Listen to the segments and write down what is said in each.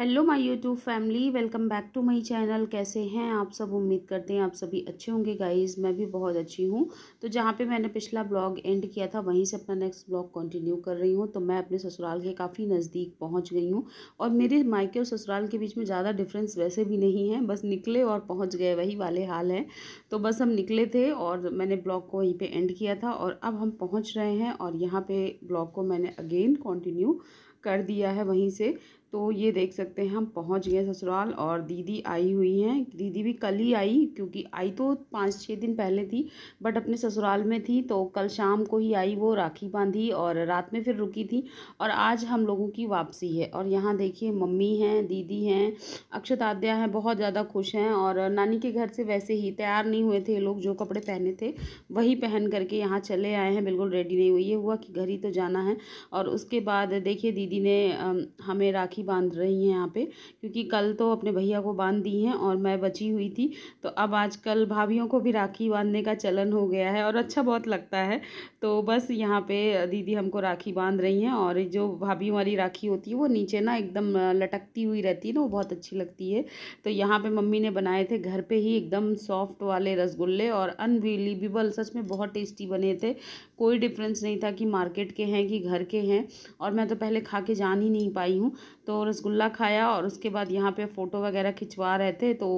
Hello my YouTube family welcome back to my channel कैसे हैं आप सब उम्मीद करते हैं आप सभी अच्छे होंगे गाइस मैं भी बहुत अच्छी हूँ तो जहाँ पे मैंने पिछला ब्लॉग एंड किया था वहीं से अपना नेक्स्ट ब्लॉग कंटिन्यू कर रही हूँ तो मैं अपने ससुराल के काफ़ी नज़दीक पहुँच गई हूँ और मेरे मायके और ससुराल के बीच में ज़्यादा डिफरेंस वैसे भी नहीं है बस निकले और पहुँच गए वही वाले हाल हैं तो बस हम निकले थे और मैंने ब्लॉग को वहीं पर एंड किया था और अब हम पहुँच रहे हैं और यहाँ पर ब्लॉग को मैंने अगेन कॉन्टिन्यू कर दिया है वहीं से तो ये देख सकते हैं हम पहुंच गए ससुराल और दीदी आई हुई हैं दीदी भी कल ही आई क्योंकि आई तो पाँच छः दिन पहले थी बट अपने ससुराल में थी तो कल शाम को ही आई वो राखी बांधी और रात में फिर रुकी थी और आज हम लोगों की वापसी है और यहाँ देखिए मम्मी हैं दीदी हैं अक्षत आद्या हैं बहुत ज़्यादा खुश हैं और नानी के घर से वैसे ही तैयार नहीं हुए थे लोग जो कपड़े पहने थे वही पहन करके यहाँ चले आए हैं बिल्कुल रेडी नहीं हुई ये हुआ कि घर ही तो जाना है और उसके बाद देखिए दीदी दीदी ने हमें राखी बांध रही हैं यहाँ पे क्योंकि कल तो अपने भैया को बांध दी हैं और मैं बची हुई थी तो अब आजकल भाभीियों को भी राखी बांधने का चलन हो गया है और अच्छा बहुत लगता है तो बस यहाँ पे दीदी हमको राखी बांध रही हैं और जो भाभी वाली राखी होती है वो नीचे ना एकदम लटकती हुई रहती है ना वो बहुत अच्छी लगती है तो यहाँ पर मम्मी ने बनाए थे घर पर ही एकदम सॉफ्ट वाले रसगुल्ले और अनबिलीवेबल सच में बहुत टेस्टी बने थे कोई डिफरेंस नहीं था कि मार्केट के हैं कि घर के हैं और मैं तो पहले खा खा के जान ही नहीं पाई हूँ तो रसगुल्ला खाया और उसके बाद यहाँ पे फ़ोटो वगैरह खिंचवा रहे थे तो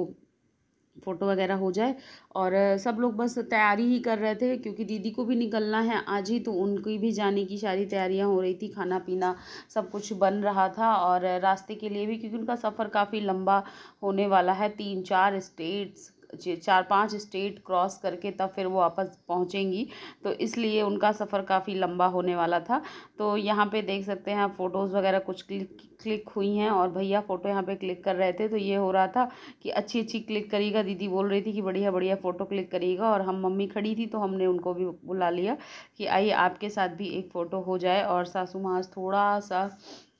फ़ोटो वगैरह हो जाए और सब लोग बस तैयारी ही कर रहे थे क्योंकि दीदी को भी निकलना है आज ही तो उनकी भी जाने की सारी तैयारियां हो रही थी खाना पीना सब कुछ बन रहा था और रास्ते के लिए भी क्योंकि उनका सफ़र काफ़ी लंबा होने वाला है तीन चार स्टेट्स चार पांच स्टेट क्रॉस करके तब फिर वो वापस पहुँचेंगी तो इसलिए उनका सफ़र काफ़ी लंबा होने वाला था तो यहाँ पे देख सकते हैं आप फ़ोटोज़ वगैरह कुछ क्लिक क्लिक हुई हैं और भैया फ़ोटो यहाँ पे क्लिक कर रहे थे तो ये हो रहा था कि अच्छी अच्छी क्लिक करिएगा दीदी बोल रही थी कि बढ़िया बढ़िया फ़ोटो क्लिक करिएगा और हम मम्मी खड़ी थी तो हमने उनको भी बुला लिया कि आइए आपके साथ भी एक फ़ोटो हो जाए और सासू महाज थोड़ा सा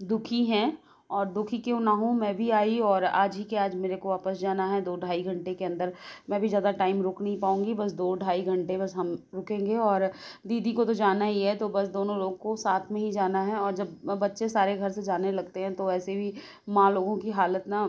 दुखी हैं और दुखी क्यों ना हूँ मैं भी आई और आज ही के आज मेरे को वापस जाना है दो ढाई घंटे के अंदर मैं भी ज़्यादा टाइम रुक नहीं पाऊँगी बस दो ढाई घंटे बस हम रुकेंगे और दीदी को तो जाना ही है तो बस दोनों लोग को साथ में ही जाना है और जब बच्चे सारे घर से जाने लगते हैं तो ऐसे भी माँ लोगों की हालत ना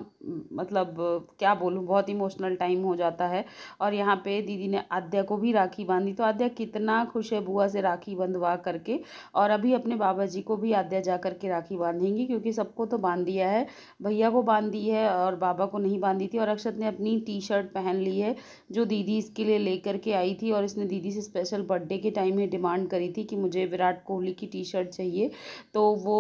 मतलब क्या बोलूँ बहुत इमोशनल टाइम हो जाता है और यहाँ पर दीदी ने आद्या को भी राखी बांधी तो आद्या कितना खुश है बुआ से राखी बंधवा करके और अभी अपने बाबा जी को भी आद्या जा करके राखी बांधेंगी क्योंकि सबको तो बांध बांध दिया है भैया को बांध दी है और बाबा को नहीं बांधी थी और अक्षत ने अपनी टी शर्ट पहन ली है जो दीदी इसके लिए लेकर के आई थी और इसने दीदी से स्पेशल बर्थडे के टाइम में डिमांड करी थी कि मुझे विराट कोहली की टी शर्ट चाहिए तो वो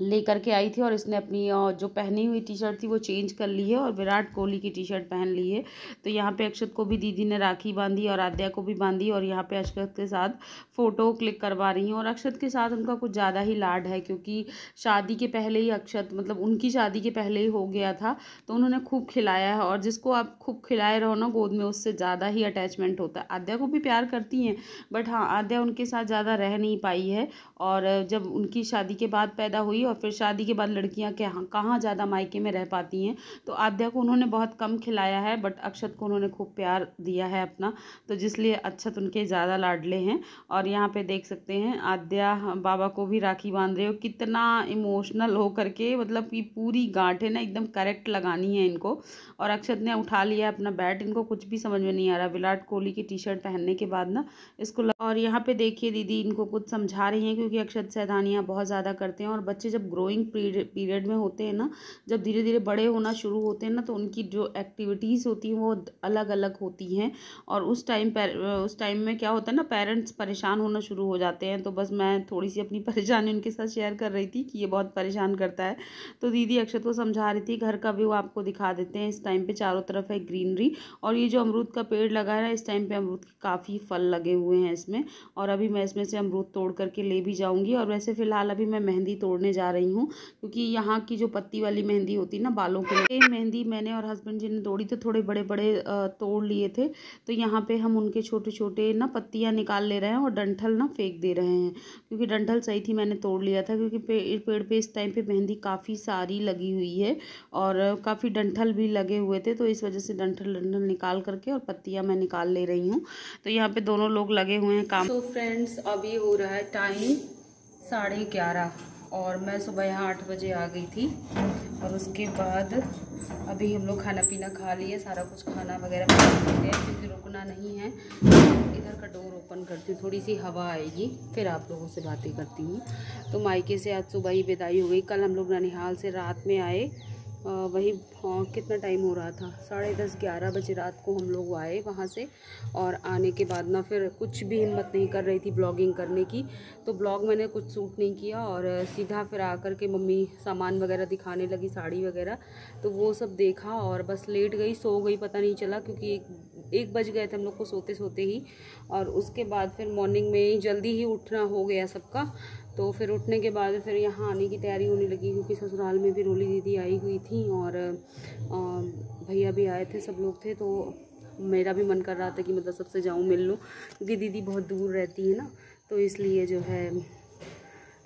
लेकर के आई थी और इसने अपनी जो पहनी हुई टी शर्ट थी वो चेंज कर ली है और विराट कोहली की टी शर्ट पहन ली है तो यहाँ पे अक्षत को भी दीदी ने राखी बांधी और आद्या को भी बांधी और यहाँ पे अक्षत के साथ फ़ोटो क्लिक करवा रही हैं और अक्षत के साथ उनका कुछ ज़्यादा ही लाड है क्योंकि शादी के पहले ही अक्षत मतलब उनकी शादी के पहले ही हो गया था तो उन्होंने खूब खिलाया है और जिसको आप खूब खिलाए रहो ना गोद में उससे ज़्यादा ही अटैचमेंट होता है आद्या को भी प्यार करती हैं बट हाँ आद्या उनके साथ ज़्यादा रह नहीं पाई है और जब उनकी शादी के बाद पैदा हुई हुई और फिर शादी के बाद लड़कियाँ कहाँ कहाँ ज़्यादा मायके में रह पाती हैं तो आद्या को उन्होंने बहुत कम खिलाया है बट अक्षत को उन्होंने खूब प्यार दिया है अपना तो जिसलिए अक्षत उनके ज़्यादा लाडले हैं और यहाँ पे देख सकते हैं आद्या बाबा को भी राखी बांध रहे हो कितना इमोशनल हो करके मतलब कि पूरी गांठे ना एकदम करेक्ट लगानी है इनको और अक्षत ने उठा लिया अपना बैट इनको कुछ भी समझ में नहीं आ रहा विराट कोहली की टी शर्ट पहनने के बाद ना इसको और यहाँ पे देखिए दीदी इनको कुछ समझा रही हैं क्योंकि अक्षत सैधानियाँ बहुत ज़्यादा करते हैं और बच्चे जब ग्रोइंग पीरियड में होते हैं ना जब धीरे धीरे बड़े होना शुरू होते हैं ना तो उनकी जो एक्टिविटीज़ होती हैं वो अलग अलग होती हैं और उस टाइम उस टाइम में क्या होता है ना पेरेंट्स परेशान होना शुरू हो जाते हैं तो बस मैं थोड़ी सी अपनी परेशानी उनके साथ शेयर कर रही थी कि ये बहुत परेशान करता है तो दीदी अक्षत को समझा रही थी घर का व्यू आपको दिखा देते हैं इस टाइम पर चारों तरफ है ग्रीनरी और ये जो अमरूद का पेड़ लगा है ना इस टाइम पर अमरूद के काफ़ी फल लगे हुए हैं इसमें और अभी मैं इसमें से अमरूद तोड़ करके ले भी जाऊँगी और वैसे फ़िलहाल अभी मैं मेहंदी तोड़ने जा जा रही हूँ क्योंकि यहाँ की जो पत्ती वाली मेहंदी होती है ना बालों के लिए मेहंदी मैंने और हस्बैंड जी ने तोड़ी तो थोड़े बड़े बड़े तोड़ लिए थे तो यहाँ पे हम उनके छोटे छोटे ना पत्तियाँ निकाल ले रहे हैं और डंठल ना फेंक दे रहे हैं क्योंकि डंठल सही थी मैंने तोड़ लिया था क्योंकि पेड़ पर इस टाइम पर मेहंदी काफ़ी सारी लगी हुई है और काफ़ी डंठल भी लगे हुए थे तो इस वजह से डंठल डंठल निकाल करके और पत्तियाँ मैं निकाल ले रही हूँ तो यहाँ पे दोनों लोग लगे हुए हैं काम तो फ्रेंड्स अभी हो रहा है टाइम साढ़े ग्यारह और मैं सुबह यहाँ आठ बजे आ गई थी और उसके बाद अभी हम लोग खाना पीना खा लिए सारा कुछ खाना वगैरह खा हैं क्योंकि रुकना नहीं है इधर का डोर ओपन करती हूँ थोड़ी सी हवा आएगी फिर आप लोगों से बातें करती हूँ तो मायके से आज सुबह ही विदाई हो गई कल हम लोग ननिहाल से रात में आए वही कितना टाइम हो रहा था साढ़े दस ग्यारह बजे रात को हम लोग आए वहाँ से और आने के बाद ना फिर कुछ भी हिम्मत नहीं कर रही थी ब्लॉगिंग करने की तो ब्लॉग मैंने कुछ सूट नहीं किया और सीधा फिर आकर के मम्मी सामान वगैरह दिखाने लगी साड़ी वगैरह तो वो सब देखा और बस लेट गई सो गई पता नहीं चला क्योंकि एक एक बज गए थे हम लोग को सोते सोते ही और उसके बाद फिर मॉर्निंग में ही जल्दी ही उठना हो गया सबका तो फिर उठने के बाद फिर यहाँ आने की तैयारी होने लगी क्योंकि ससुराल में भी रोली दीदी आई हुई थी और भैया भी आए थे सब लोग थे तो मेरा भी मन कर रहा था कि मतलब सबसे जाऊँ मिल लूँ क्योंकि दीदी बहुत दूर रहती है ना तो इसलिए जो है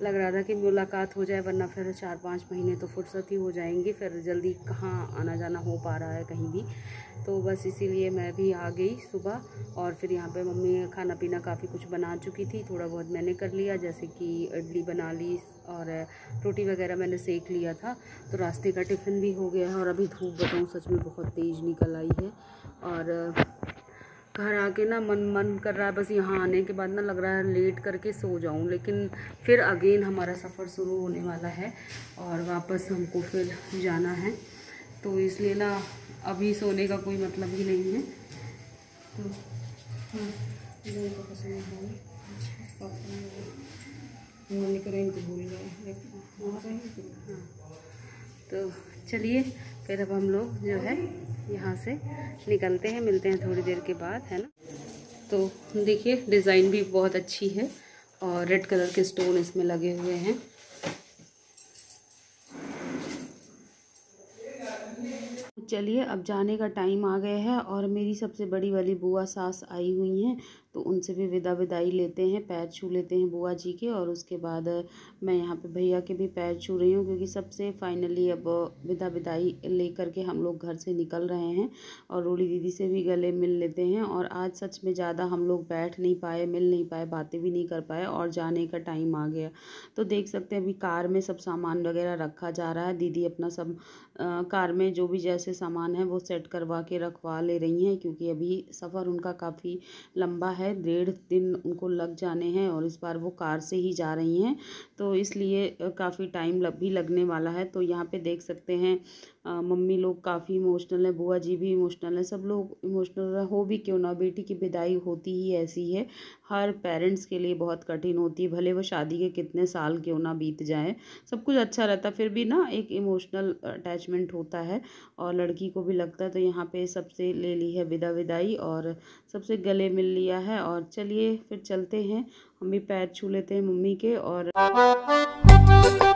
लग रहा था कि मुलाकात हो जाए वरना फिर चार पाँच महीने तो फुर्सत ही हो जाएंगी फिर जल्दी कहाँ आना जाना हो पा रहा है कहीं भी तो बस इसीलिए मैं भी आ गई सुबह और फिर यहाँ पे मम्मी खाना पीना काफ़ी कुछ बना चुकी थी थोड़ा बहुत मैंने कर लिया जैसे कि इडली बना ली और रोटी वगैरह मैंने सेक लिया था तो रास्ते का टिफ़िन भी हो गया है और अभी धूप बताऊँ सच में बहुत तेज़ निकल आई है और घर आके ना मन मन कर रहा है बस यहाँ आने के बाद ना लग रहा है लेट करके सो जाऊँ लेकिन फिर अगेन हमारा सफ़र शुरू होने वाला है और वापस हमको फिर जाना है तो इसलिए ना अभी सोने का कोई मतलब ही नहीं है तो हाँ, तो, अच्छा, हाँ, तो।, हाँ, तो चलिए फिर अब हम लोग जो है यहाँ से निकलते हैं मिलते हैं थोड़ी देर के बाद है ना तो देखिए डिज़ाइन भी बहुत अच्छी है और रेड कलर के स्टोन इसमें लगे हुए हैं तो चलिए अब जाने का टाइम आ गया है और मेरी सबसे बड़ी वाली बुआ सास आई हुई हैं तो उनसे भी विदा विदाई लेते हैं पैर छू लेते हैं बुआ जी के और उसके बाद मैं यहाँ पे भैया के भी पैर छू रही हूँ क्योंकि सबसे फाइनली अब विदा विदाई लेकर के हम लोग घर से निकल रहे हैं और रोड़ी दीदी से भी गले मिल लेते हैं और आज सच में ज़्यादा हम लोग बैठ नहीं पाए मिल नहीं पाए बातें भी नहीं कर पाए और जाने का टाइम आ गया तो देख सकते हैं अभी कार में सब सामान वगैरह रखा जा रहा है दीदी अपना सब कार में जो भी जैसे सामान है वो सेट करवा के रखवा ले रही हैं क्योंकि अभी सफ़र उनका काफ़ी लंबा है डेढ़ दिन उनको लग जाने हैं और इस बार वो कार से ही जा रही हैं तो इसलिए काफ़ी टाइम लग भी लगने वाला है तो यहाँ पे देख सकते हैं मम्मी लोग काफ़ी इमोशनल हैं बुआ जी भी इमोशनल हैं सब लोग इमोशनल हो भी क्यों ना बेटी की विदाई होती ही ऐसी है हर पेरेंट्स के लिए बहुत कठिन होती है भले वो शादी के कितने साल क्यों ना बीत जाए सब कुछ अच्छा रहता फिर भी ना एक इमोशनल अटैचमेंट होता है और लड़की को भी लगता है तो यहाँ पे सबसे ले ली है विदा विदाई और सबसे गले मिल लिया है और चलिए फिर चलते हैं हम भी पैर छू लेते हैं मम्मी के और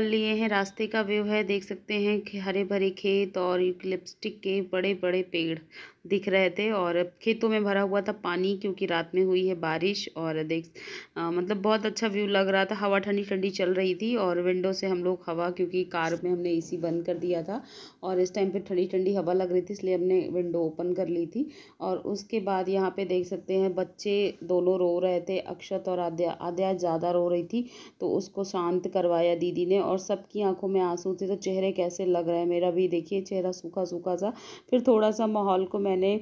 निकल लिए हैं रास्ते का व्यू है देख सकते हैं कि हरे भरे खेत और यूकलिप्टिक के बड़े बड़े पेड़ दिख रहे थे और खेतों में भरा हुआ था पानी क्योंकि रात में हुई है बारिश और देख आ, मतलब बहुत अच्छा व्यू लग रहा था हवा ठंडी ठंडी चल रही थी और विंडो से हम लोग हवा क्योंकि कार में हमने एसी बंद कर दिया था और इस टाइम पे ठंडी ठंडी हवा लग रही थी इसलिए हमने विंडो ओपन कर ली थी और उसके बाद यहाँ पे देख सकते हैं बच्चे दोनों रो रहे थे अक्षत और आद्या आद्या ज़्यादा रो रही थी तो उसको शांत करवाया दीदी ने और सबकी आँखों में आंसू थे तो चेहरे कैसे लग रहे हैं मेरा भी देखिए चेहरा सूखा सूखा सा फिर थोड़ा सा माहौल को मैंने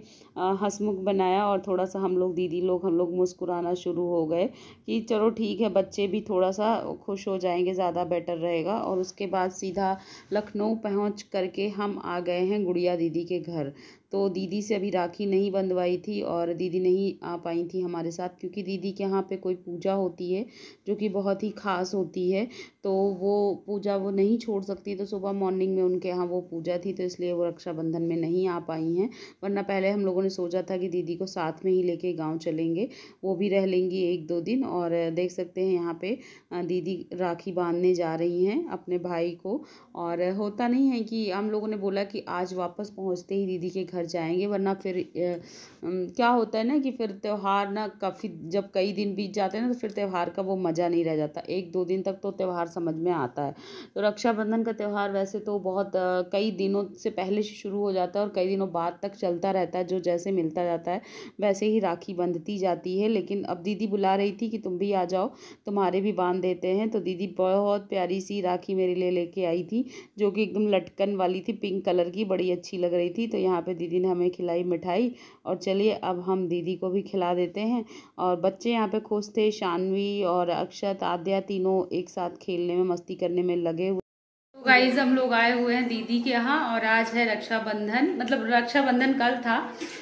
हंसमुख बनाया और थोड़ा सा हम लोग दीदी लोग हम लोग मुस्कुराना शुरू हो गए कि चलो ठीक है बच्चे भी थोड़ा सा खुश हो जाएंगे ज़्यादा बेटर रहेगा और उसके बाद सीधा लखनऊ पहुँच करके हम आ गए हैं गुड़िया दीदी के घर तो दीदी से अभी राखी नहीं बंधवाई थी और दीदी नहीं आ पाई थी हमारे साथ क्योंकि दीदी के यहाँ पे कोई पूजा होती है जो कि बहुत ही ख़ास होती है तो वो पूजा वो नहीं छोड़ सकती तो सुबह मॉर्निंग में उनके यहाँ वो पूजा थी तो इसलिए वो रक्षाबंधन में नहीं आ पाई हैं वन वरना पहले हम लोगों ने सोचा था कि दीदी को साथ में ही लेके गांव चलेंगे वो भी रह लेंगी एक दो दिन और देख सकते हैं यहाँ पे दीदी राखी बांधने जा रही हैं अपने भाई को और होता नहीं है कि हम लोगों ने बोला कि आज वापस पहुँचते ही दीदी के घर जाएंगे वरना फिर क्या होता है ना कि फिर त्यौहार ना काफ़ी जब कई दिन बीत जाते हैं ना तो फिर त्यौहार का वो मज़ा नहीं रह जाता एक दो दिन तक तो त्यौहार समझ में आता है तो रक्षाबंधन का त्यौहार वैसे तो बहुत कई दिनों से पहले शुरू हो जाता है और कई दिनों बाद तक चलता मिलता रहता है जो जैसे मिलता जाता है वैसे ही राखी बंधती जाती है लेकिन अब दीदी बुला रही थी कि तुम भी आ जाओ तुम्हारे भी बांध देते हैं तो दीदी बहुत प्यारी सी राखी मेरे लिए लेके आई थी जो कि एकदम लटकन वाली थी पिंक कलर की बड़ी अच्छी लग रही थी तो यहाँ पर दीदी ने हमें खिलाई मिठाई और चलिए अब हम दीदी को भी खिला देते हैं और बच्चे यहाँ पे खुश थे शानवी और अक्षत आद्या तीनों एक साथ खेलने में मस्ती करने में लगे हुए गाइज हम लोग आए हुए हैं दीदी के यहाँ और आज है रक्षाबंधन मतलब रक्षाबंधन कल था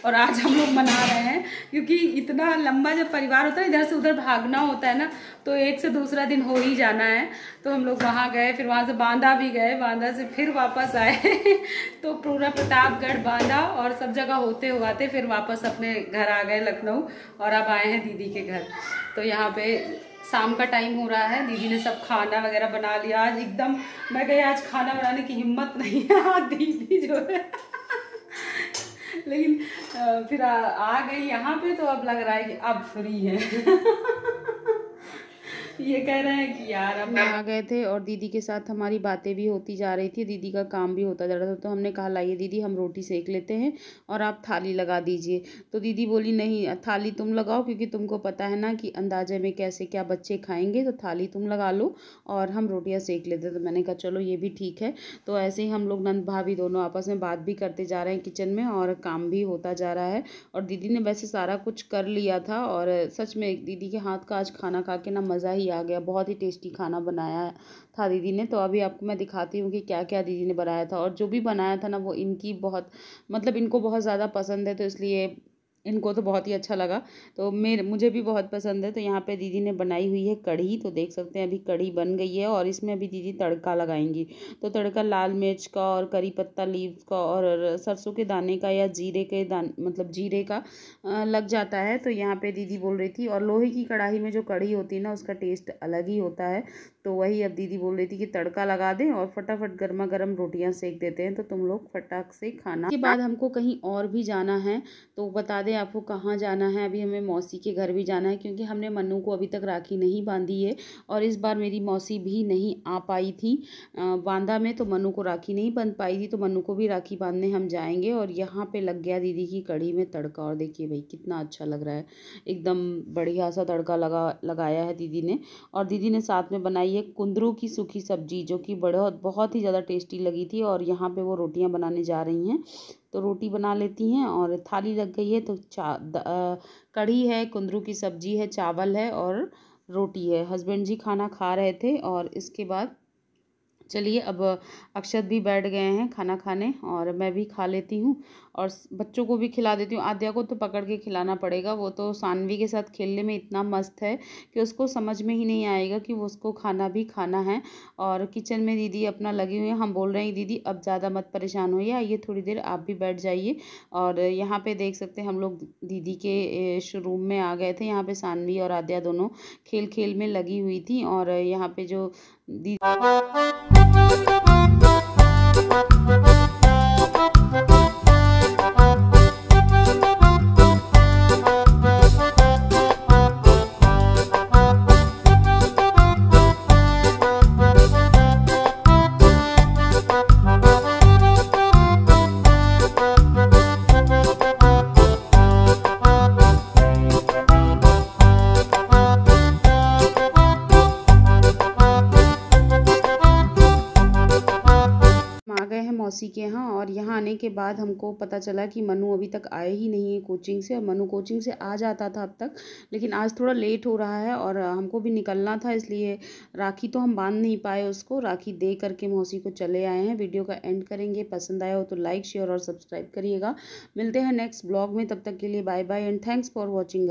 और आज हम लोग मना रहे हैं क्योंकि इतना लंबा जब परिवार होता है इधर से उधर भागना होता है ना तो एक से दूसरा दिन हो ही जाना है तो हम लोग वहाँ गए फिर वहाँ से बांदा भी गए बांदा से फिर वापस आए तो पूरा प्रतापगढ़ बांदा और सब जगह होते हुआते फिर वापस अपने घर आ गए लखनऊ और अब आए हैं दीदी के घर तो यहाँ पे शाम का टाइम हो रहा है दीदी ने सब खाना वगैरह बना लिया आज एकदम मैं गई आज खाना बनाने की हिम्मत नहीं है आज हाँ, दीदी जो है लेकिन फिर आ, आ गई यहाँ पे तो अब लग रहा है कि अब फ्री है ये कह रहे हैं कि यार हम आ गए थे और दीदी के साथ हमारी बातें भी होती जा रही थी दीदी का काम भी होता जा रहा था तो हमने कहा लाइए दीदी हम रोटी सेक लेते हैं और आप थाली लगा दीजिए तो दीदी बोली नहीं थाली तुम लगाओ क्योंकि तुमको पता है ना कि अंदाजे में कैसे क्या बच्चे खाएंगे तो थाली तुम लगा लो और हम रोटियाँ सेक लेते तो मैंने कहा चलो ये भी ठीक है तो ऐसे ही हम लोग नंद भाभी दोनों आपस में बात भी करते जा रहे हैं किचन में और काम भी होता जा रहा है और दीदी ने वैसे सारा कुछ कर लिया था और सच में दीदी के हाथ का आज खाना खा के ना मज़ा ही आ गया बहुत ही टेस्टी खाना बनाया था दीदी ने तो अभी आपको मैं दिखाती हूँ कि क्या क्या दीदी ने बनाया था और जो भी बनाया था ना वो इनकी बहुत मतलब इनको बहुत ज़्यादा पसंद है तो इसलिए इनको तो बहुत ही अच्छा लगा तो मेरे मुझे भी बहुत पसंद है तो यहाँ पे दीदी ने बनाई हुई है कढ़ी तो देख सकते हैं अभी कढ़ी बन गई है और इसमें अभी दीदी तड़का लगाएंगी तो तड़का लाल मिर्च का और करी पत्ता लीव्स का और सरसों के दाने का या जीरे के दान मतलब जीरे का लग जाता है तो यहाँ पर दीदी बोल रही थी और लोहे की कढ़ाई में जो कढ़ी होती है ना उसका टेस्ट अलग ही होता है तो वही अब दीदी बोल रही थी कि तड़का लगा दें और फटाफट गर्मा गर्म रोटियां सेक देते हैं तो तुम लोग फटाक से खाना के बाद हमको कहीं और भी जाना है तो बता दें आपको कहाँ जाना है अभी हमें मौसी के घर भी जाना है क्योंकि हमने मनु को अभी तक राखी नहीं बांधी है और इस बार मेरी मौसी भी नहीं आ पाई थी बांधा में तो मनु को राखी नहीं बन पाई थी तो मनु को भी राखी बांधने हम जाएंगे और यहाँ पर लग गया दीदी की कड़ी में तड़का और देखिए भाई कितना अच्छा लग रहा है एकदम बढ़िया सा तड़का लगा लगाया है दीदी ने और दीदी ने साथ में बनाई बनाई है कुंदरू की सूखी सब्जी जो कि बहुत बहुत ही ज़्यादा टेस्टी लगी थी और यहाँ पे वो रोटियाँ बनाने जा रही हैं तो रोटी बना लेती हैं और थाली लग गई है तो चा कढ़ी है कुंदरू की सब्जी है चावल है और रोटी है हस्बैंड जी खाना खा रहे थे और इसके बाद चलिए अब अक्षत भी बैठ गए हैं खाना खाने और मैं भी खा लेती हूँ और बच्चों को भी खिला देती हूँ आद्या को तो पकड़ के खिलाना पड़ेगा वो तो सानवी के साथ खेलने में इतना मस्त है कि उसको समझ में ही नहीं आएगा कि वो उसको खाना भी खाना है और किचन में दीदी अपना लगी हुई है हम बोल रहे हैं दीदी अब ज़्यादा मत परेशान हो आइए थोड़ी देर आप भी बैठ जाइए और यहाँ पर देख सकते हम लोग दीदी के शोरूम में आ गए थे यहाँ पर सानवी और आद्या दोनों खेल खेल में लगी हुई थी और यहाँ पर जो दीदी Thank you. मौसी के यहाँ और यहाँ आने के बाद हमको पता चला कि मनु अभी तक आए ही नहीं है कोचिंग से और मनु कोचिंग से आ जाता था अब तक लेकिन आज थोड़ा लेट हो रहा है और हमको भी निकलना था इसलिए राखी तो हम बांध नहीं पाए उसको राखी दे करके मौसी को चले आए हैं वीडियो का एंड करेंगे पसंद आया हो तो लाइक शेयर और सब्सक्राइब करिएगा मिलते हैं नेक्स्ट ब्लॉग में तब तक के लिए bye bye and thanks for watching